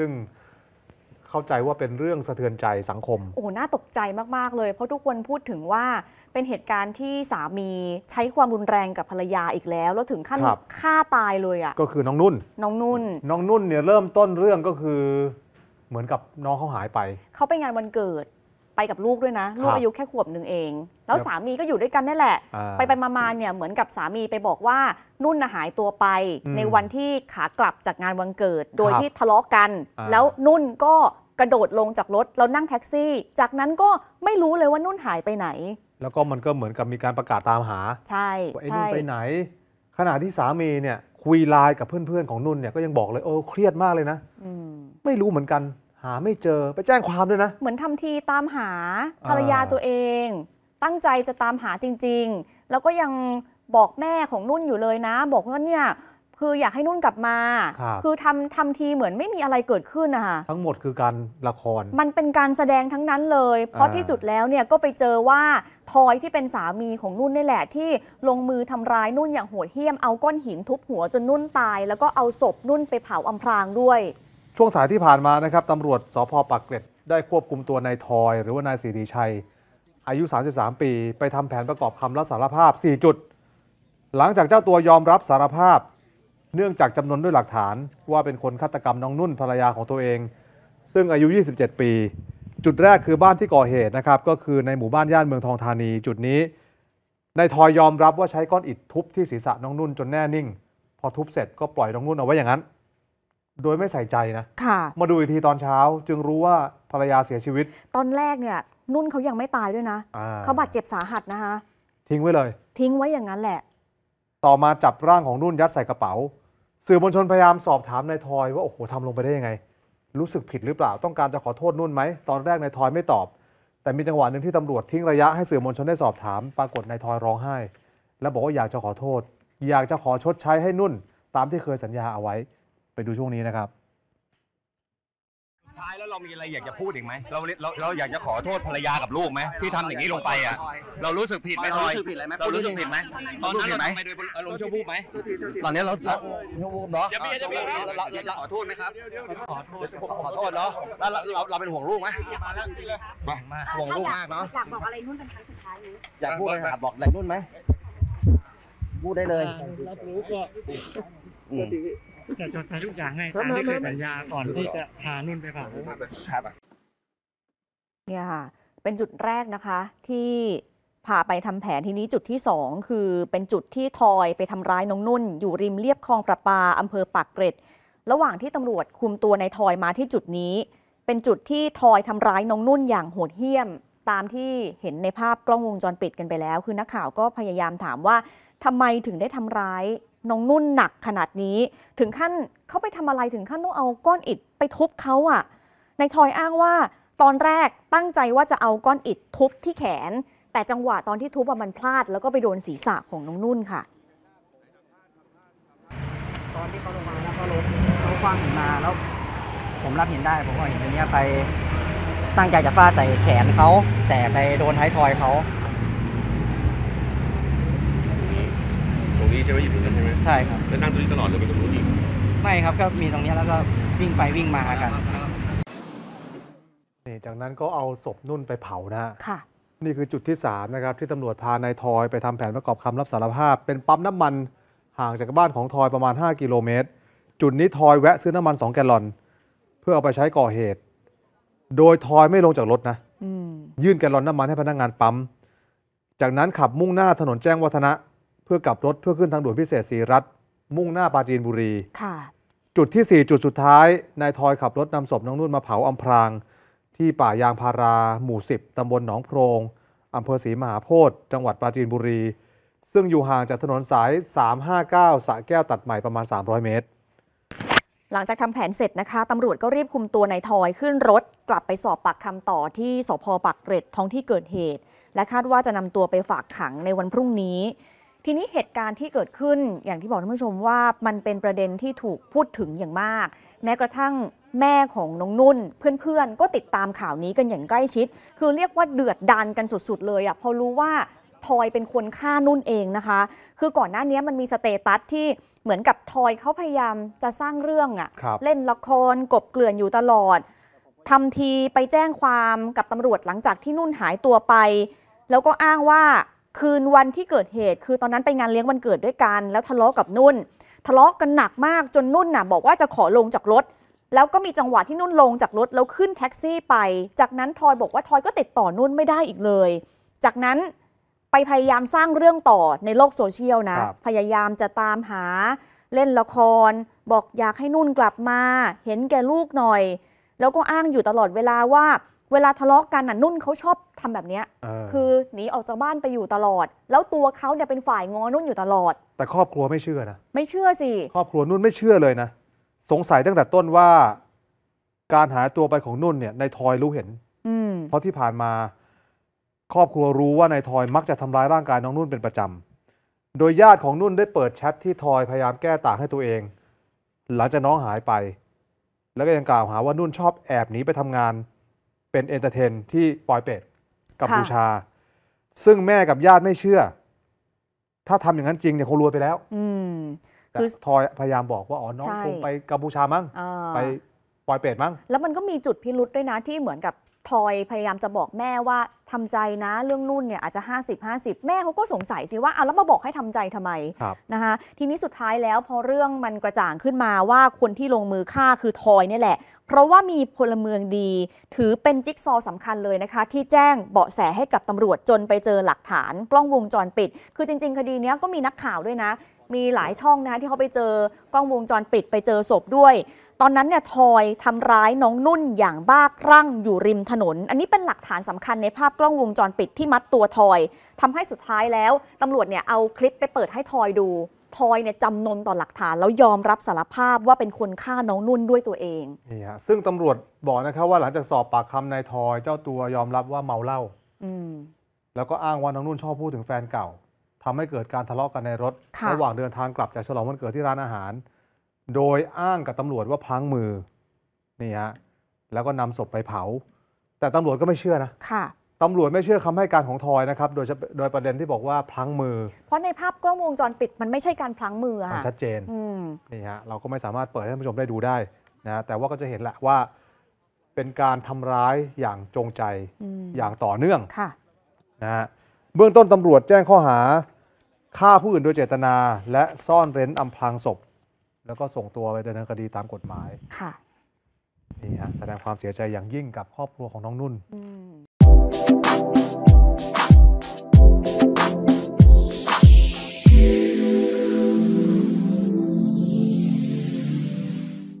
ซึ่งเข้าใจว่าเป็นเรื่องสะเทือนใจสังคม โอ้น่าตกใจมากๆเลย เพราะทุกคนพูดถึงว่าเป็นเหตุการณ์ที่สามีใช้ความรุนแรงกับภรรยาอีกแล้ว แล้วถึงขั้นฆ่าตายเลยอะ่ะก็คือน้องนุ่น น้องนุ่น น้องนุ่นเนี่ยเริ่มต้นเรื่องก็คือเหมือนกับน้องเขาหายไป เขาไปงานวันเกิดไปกับลูกด้วยนะ ลูกอายุแค่ขวบหนึ่งเอง แล้วสามีก็อยู่ด้วยกันนี่แหละ ไปไปมาๆเนี่ยเหมือนกับสามีไปบอกว่านุ่นหายตัวไป ในวันที่ขากลับจากงานวันเกิด โดยที่ทะเลาะกัน แล้วนุ่นก็กระโดดลงจากรถ แล้วนั่งแท็กซี่ จากนั้นก็ไม่รู้เลยว่านุ่นหายไปไหน แล้วก็มันก็เหมือนกับมีการประกาศตามหา ใช่ไอ้นุ่นไปไหน ขณะที่สามีเนี่ยคุยไลน์กับเพื่อนๆของนุ่นเนี่ยก็ยังบอกเลยโอ้เครียดมากเลยนะไม่รู้เหมือนกันหาไม่เจอไปแจ้งความด้วยนะ เหมือนทำทีตามหาภรรยาตัวเอง ตั้งใจจะตามหาจริงๆ แล้วก็ยังบอกแม่ของนุ่นอยู่เลยนะ บอกว่าเนี่ยคืออยากให้นุ่นกลับมาครัอทำทำทีเหมือนไม่มีอะไรเกิดขึ้นนะคะทั้งหมดคือการละคร มันเป็นการแสดงทั้งนั้นเลย เพราะที่สุดแล้วเนี่ยก็ไปเจอว่าทอยที่เป็นสามีของนุ่นนี่แหละ ที่ลงมือทำร้ายนุ่นอย่างโหดเหี้ยมเอาก้อนหินทุบหัวจนนุ่นตายแล้วก็เอาศพนุ่นไปเผาอำพรางด้วยช่วงสายที่ผ่านมานะครับตำรวจสพปักเกร็ด ได้ควบคุมตัวนายทอย หรือว่านายสีรีชัย อายุ 33 ปีไปทำแผนประกอบคำรับสารภาพ 4 จุด หลังจากเจ้าตัวยอมรับสารภาพเนื่องจากจำนวนด้วยหลักฐานว่าเป็นคนฆาตกรรมน้องนุ่นภรรยาของตัวเอง ซึ่งอายุ 27 ปี จุดแรกคือบ้านที่ก่อเหตุนะครับก็คือในหมู่บ้านย่านเมืองทองธานีจุดนี้นายทอยยอมรับว่าใช้ก้อนอิฐทุบที่ศีรษะน้องนุ่นจนแน่นิ่ง พอทุบเสร็จก็ปล่อยน้องนุ่นเอาไว้อย่างนั้นโดยไม่ใส่ใจนะค่ะมาดูอีกทีตอนเช้าจึงรู้ว่าภรรยาเสียชีวิต ตอนแรกเนี่ยนุ่นเขายังไม่ตายด้วยนะเขาบาดเจ็บสาหัสนะคะทิ้งไว้เลย ทิ้งไว้อย่างนั้นแหละ ต่อมาจับร่างของนุ่นยัดใส่กระเป๋า สื่อมวลชนพยายามสอบถามนายทอยว่า โอ้โหทำลงไปได้ยังไง รู้สึกผิดหรือเปล่า ต้องการจะขอโทษนุ่นไหมตอนแรกนายทอยไม่ตอบ แต่มีจังหวะหนึ่งที่ตำรวจทิ้งระยะให้สื่อมวลชนได้สอบถาม ปรากฏนายทอยร้องไห้ และบอกว่าอยากจะขอโทษ อยากจะขอชดใช้ให้นุ่นตามที่เคยสัญญาเอาไว้ไปดูช่วงนี้นะครับท้ายแล้วเรามีอะไรอยากจะพูดอีกไหมเราเราเราอยากจะขอโทษภรรยากับลูกไหมที่ทำอย่างนี้ลงไปอ่ะ เรารู้สึกผิดไหมทอยรู้สึกผิดอะไรไหมเรารู้สึกผิดไหมตอนนั้นเราทำไมโดยอารมณ์ชั่วพูดไหมตอนนี้เราเราชั่วพูดเนาะ จะมีจะมีเราเราขอโทษไหมครับ ขอโทษ ขอโทษเนาะแล้วเราเราเป็นห่วงลูกไหมห่วงลูกมากเนาะ อยากบอกอะไรนุ่นเป็นครั้งสุดท้ายนี้อยาก พูดอะไรครับบอกอะไรนุ่นไหม พูดได้เลย รับรู้ก็จะชดใช้ทุกอย่างให้ตามที่เคยสัญญาก่อนที่จะพานุ่นไปเผาครับเนี่ยค่ะเป็นจุดแรกนะคะ ที่พาไปทำแผนทีนี้จุดที่ 2 คือเป็นจุดที่ทอยไปทำร้ายน้องนุ่นอยู่ริมเลียบคลองประปาอำเภอปากเกร็ด ระหว่างที่ตำรวจคุมตัวในทอยมาที่จุดนี้ เป็นจุดที่ทอยทำร้ายน้องนุ่น อย่างโหดเหี้ยม ตามที่เห็นในภาพกล้องวงจรปิดกันไปแล้ว คือนักข่าวก็พยายามถามว่าทำไมถึงได้ทำร้ายน้องนุ่นหนักขนาดนี้ ถึงขั้นเขาไปทำอะไรถึงขั้นต้องเอาก้อนอิดไปทุบเขาอะ่ะในทอยอ้างว่าตอนแรกตั้งใจว่าจะเอาก้อนอิดทุบที่แขน แต่จังหวะตอนที่ทุบมันพลาดแล้วก็ไปโดนศีรษะของน้องนุ่นค่ะ ตอนที่เขาลงมาแล้วขาล้มเขาคว้างหนมาแล้วผมรับเห็นได้ ผมก็เห็นตังนี้ไปตั้งใจจะฟาดใส่แขนเขาแต่ไปโดนท้ายทอยเขานี้ใช่ไหมอยู่ตรงนั้นใช่ไหมใช่ครับ แล้วนั่งตรงนี้ตลอดเลยไปตรงนู้นอีกไม่ครับก็มีตรงนี้แล้วก็วิ่งไปวิ่งมากันนี่จากนั้นก็เอาศพนุ่นไปเผานะฮะค่ะ นี่คือจุดที่3นะครับที่ตำรวจพานายทอยไปทำแผนประกอบคำรับสารภาพเป็นปั๊มน้ำมันห่างจากบ้านของทอยประมาณ 5 กิโลเมตร จุดนี้ทอยแวะซื้อน้ำมัน 2 แกลลอน เพื่อเอาไปใช้ก่อเหตุ โดยทอยไม่ลงจากรถนะยื่นแกลลอนน้ำมันให้พนักงงานปั๊มจากนั้นขับมุ่งหน้าถนนแจ้งวัฒนะเพื่อกลับรถเพื่อขึ้นทางด่วนพิเศษสีรัฐ มุ่งหน้าปราจีนบุรีจุดที่ 4 จุดสุดท้ายนายทอยขับรถนำศพน้องนุ่นมาเผาอำพรางที่ป่ายางพารา หมู่10ตำบลหนองโพรง อำเภอศรีมหาโพธิ์จังหวัดปราจีนบุรี ซึ่งอยู่ห่างจากถนนสาย 359สะแก้วตัดใหม่ประมาณ 300 เมตร หลังจากทำแผนเสร็จนะคะ ตำรวจก็รีบคุมตัวนายทอยขึ้นรถ กลับไปสอบปากคำต่อ ที่สพปักเกร็ดท้องที่เกิดเหตุ และคาดว่าจะนำตัวไปฝากขังในวันพรุ่งนี้ทีนี้เหตุการณ์ที่เกิดขึ้นอย่างที่บอกท่านผู้ชมว่ามันเป็นประเด็นที่ถูกพูดถึงอย่างมาก แม้กระทั่งแม่ของน้องนุ่นเพื่อนๆก็ติดตามข่าวนี้กันอย่างใกล้ชิด คือเรียกว่าเดือดดันกันสุด ๆเลยอะ่ะพอรู้ว่าทอยเป็นคนฆ่านุ่นเองนะคะ คือก่อนหน้านี้มันมีสเตตัสที่เหมือนกับทอยเขาพยายามจะสร้างเรื่องอะ่ะเล่นละครกบเกลื่อนอยู่ตลอดทำทีไปแจ้งความกับตำรวจหลังจากที่นุ่นหายตัวไป แล้วก็อ้างว่าคืนวันที่เกิดเหตุคือตอนนั้นไปงานเลี้ยงวันเกิดด้วยกัน แล้วทะเลาะกับนุ่น ทะเลาะกันหนักมากจนนุ่นน่ะบอกว่าจะขอลงจากรถ แล้วก็มีจังหวะที่นุ่นลงจากรถแล้วขึ้นแท็กซี่ไป จากนั้นทอยบอกว่าทอยก็ติดต่อนุ่นไม่ได้อีกเลย จากนั้นไปพยายามสร้างเรื่องต่อในโลกโซเชียลนะ พยายามจะตามหาเล่นละคร บอกอยากให้นุ่นกลับมา เห็นแก่ลูกหน่อย แล้วก็อ้างอยู่ตลอดเวลาว่าเวลาทะเลาะกันน่ะนุ่นเขาชอบทำแบบเนี้ยคือหนีออกจากบ้านไปอยู่ตลอด แล้วตัวเขาเนี่ยเป็นฝ่ายงอนุ่นอยู่ตลอด แต่ครอบครัวไม่เชื่อนะไม่เชื่อสิครอบครัวนุ่นไม่เชื่อเลยนะสงสัยตั้งแต่ต้นว่า การหายตัวไปของนุ่นเนี่ยนายทอยรู้เห็นเพราะที่ผ่านมา ครอบครัวรู้ว่านายทอยมักจะทำร้ายร่างกายน้องนุ่นเป็นประจำโดยญาติของนุ่นได้เปิดแชทที่ทอยพยายามแก้ต่างให้ตัวเอง หลังจากน้องหายไป แล้วก็ยังกล่าวหาว่านุ่นชอบแอบหนีไปทำงานเป็นเอนเตอร์เทนที่ปอยเป็ดกัมพูชา ซึ่งแม่กับญาติไม่เชื่อ ถ้าทำอย่างนั้นจริงเนี่ยคงรวยไปแล้ว อืแทอยพยายามบอกว่า อ๋อน้องคงไปกัมพูชามั้งไปปอยเป็ดมั้งแล้วมันก็มีจุดพิรุษด้วยนะที่เหมือนกับทอยพยายามจะบอกแม่ว่าทำใจนะเรื่องนุ่นเนี่ยอาจจะ 50 50 แม่เขาก็สงสัยสิว่าเอาแล้วมาบอกให้ทำใจทำไมนะคะทีนี้สุดท้ายแล้วพอเรื่องมันกระจ่างขึ้นมาว่าคนที่ลงมือฆ่าคือทอยนี่แหละ เพราะว่ามีพลเมืองดีถือเป็นจิ๊กซอสำคัญเลยนะคะ ที่แจ้งเบาะแสให้กับตำรวจจนไปเจอหลักฐานกล้องวงจรปิด คือจริงๆ คดีนี้ก็มีนักข่าวด้วยนะมีหลายช่องนะคะที่เขาไปเจอกล้องวงจรปิดไปเจอศพด้วย ตอนนั้นเนี่ยทอยทำร้ายน้องนุ่นอย่างบ้าคลั่งอยู่ริมถนน อันนี้เป็นหลักฐานสำคัญในภาพกล้องวงจรปิดที่มัดตัวทอยทำให้สุดท้ายแล้วตำรวจเนี่ยเอาคลิปไปเปิดให้ทอยดูทอยเนี่ยจำนนต่อหลักฐานแล้วยอมรับสารภาพว่าเป็นคนฆ่าน้องนุ่นด้วยตัวเองนี่ฮะซึ่งตำรวจบอกนะครับว่าหลังจากสอบปากคำนายทอย เจ้าตัวยอมรับว่าเมาเหล้าแล้วก็อ้างว่าน้องนุ่นชอบพูดถึงแฟนเก่าทำให้เกิดการทะเลาะกันในรถ ระหว่างเดินทางกลับจากฉลองวันเกิดที่ร้านอาหาร โดยอ้างกับตำรวจว่าพลั้งมือนี่ฮะแล้วก็นำศพไปเผา แต่ตำรวจก็ไม่เชื่อนะค่ะตำรวจไม่เชื่อคำให้การของทอยนะครับ โดยโดยประเด็นที่บอกว่าพลั้งมือ เพราะในภาพกล้องวงจรปิด มันไม่ใช่การพลั้งมือมันชัดเจนนี่ฮะเราก็ไม่สามารถเปิดให้ท่านผู้ชมได้ดูได้นะแต่ว่าก็จะเห็นแหละว่าเป็นการทำร้ายอย่างจงใจอย่างต่อเนื่องะนะฮะเบื้องต้นตำรวจแจ้งข้อหาฆ่าผู้อื่นโดยเจตนา และซ่อนเร้นอำพรางศพ แล้วก็ส่งตัวไปดำเนินคดีตามกฎหมาย ค่ะ นี่ฮะ แสดงความเสียใจอย่างยิ่งกับครอบครัวของน้องนุ่น